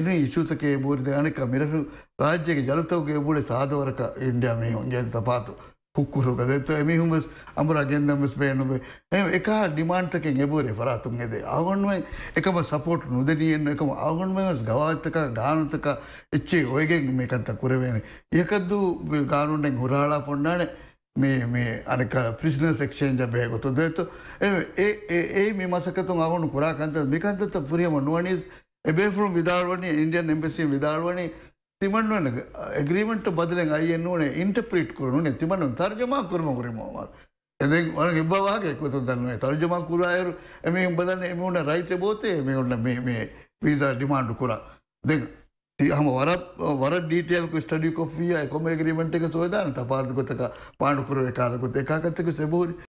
එනි ඉශුතක ූරිද අනික මිරසු රාජ්‍යක ජලතවගේ බූඩ සාධවරක ඉන්ඩියමීහුන් ජත පාතු කුක්කුරුක දෙත්ව එමිහුමස් අමර ජෙන්දමස් පේනුබේ එ එක ඩිමාන්තකින් එබූරේ පරාතුන් ෙදේ අවගන්ුවෙන් එකම සපෝට් නොදනියෙන් එකම අවගන්මස් ගවාත්තක ගානතක එච්චේ ඔයගෙන් මේකත්ත කුරවෙන. ඒකදදූ ගානුන්ඩෙන් හුරාලා පොන්නානේ මේ මේ අනික ප්‍රිසින සක්ෂේන් ජබයකොතු දෙතු ඒ ඒ මේ මසකතුන් අවුණු පුරාකන්ත මිකන්තත පුරියම නුවනිස් එබේෆුල් විධාරවනේ ඉන්ඩියන් එම්බසිය විධාරවනේ තිමන්වන ඇග්‍රීමට බදලෙන් අයෙන් ඕනේ ඉන්ටප්‍රීට් කරනු තිමනු තර්ජමා කරම කරමවල්. එද වන එබවාගේ කොතු දන්නේ තර්ජමා කුරායරු එම උඹදන්න එම උන්න රයිට බෝතය මේ ඔන්න මේ පීසා ඩිමාන්ඩු කුරා දෙ. හම වර වර ඩීටල් ස්ටඩි කොෆිය කොම ග්‍රීමට එක සෝදාන පාදකොතක පාඩුකර කාලකොත් එකකත්තක සැබෝරි